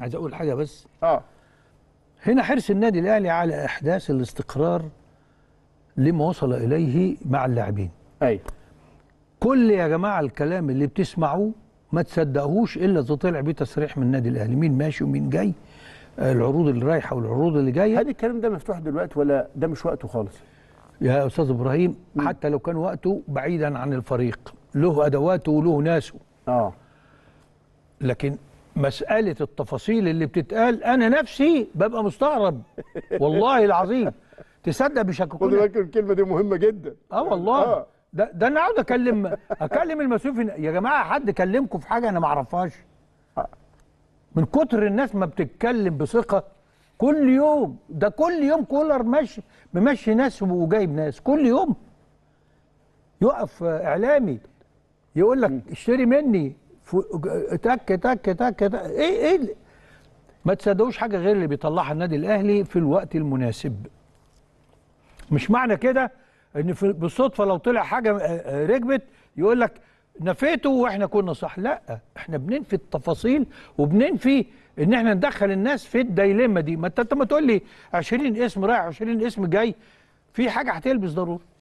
عايز اقول حاجه بس اه هنا حرص النادي الاهلي على احداث الاستقرار لما وصل اليه مع اللاعبين ايوه كل يا جماعه الكلام اللي بتسمعوه ما تصدقوش الا اذا طلع بيه تصريح من النادي الاهلي مين ماشي ومين جاي العروض اللي رايحه والعروض اللي جايه هل الكلام ده مفتوح دلوقتي ولا ده مش وقته خالص يا استاذ ابراهيم مم. حتى لو كان وقته بعيدا عن الفريق له ادواته وله ناسه اه لكن مسألة التفاصيل اللي بتتقال أنا نفسي ببقى مستغرب والله العظيم تصدق بيشككوني خد بالك الكلمة دي مهمة جدا اه والله آه. ده ده انا اقعد اكلم اكلم المسؤول يا جماعه حد كلمكم في حاجه انا ما اعرفهاش من كتر الناس ما بتتكلم بثقه كل يوم ده كل يوم كولر ماشي ممشي ناس وجايب ناس كل يوم يقف اعلامي يقول لك اشتري مني تك تك تك تك ايه ايه ما تصدقوش حاجه غير اللي بيطلعها النادي الاهلي في الوقت المناسب مش معنى كده ان بالصدفه لو طلع حاجه آه، آه، ركبت يقول لك نفيته واحنا كنا صح لا احنا بننفي التفاصيل وبننفي ان احنا ندخل الناس في الديلمه دي ما انت ما تقول لي 20 اسم رايح 20 اسم جاي في حاجه هتلبس ضروري